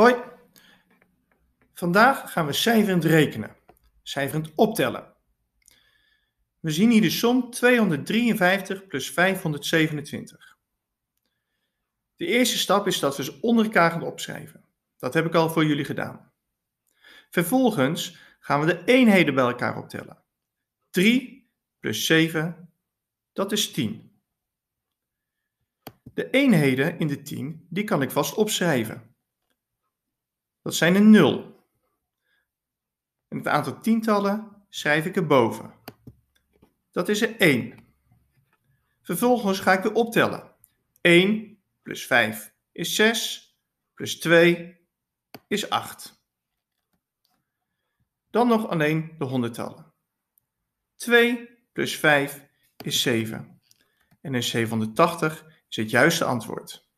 Hoi, vandaag gaan we cijferend rekenen, cijferend optellen. We zien hier de som 253 plus 527. De eerste stap is dat we ze onder elkaar gaan opschrijven. Dat heb ik al voor jullie gedaan. Vervolgens gaan we de eenheden bij elkaar optellen. 3 plus 7, dat is 10. De eenheden in de 10, die kan ik vast opschrijven. Dat zijn een 0. En het aantal tientallen schrijf ik erboven. Dat is er 1. Vervolgens ga ik weer optellen. 1 plus 5 is 6, plus 2 is 8. Dan nog alleen de honderdtallen. 2 plus 5 is 7. En een 780 is het juiste antwoord.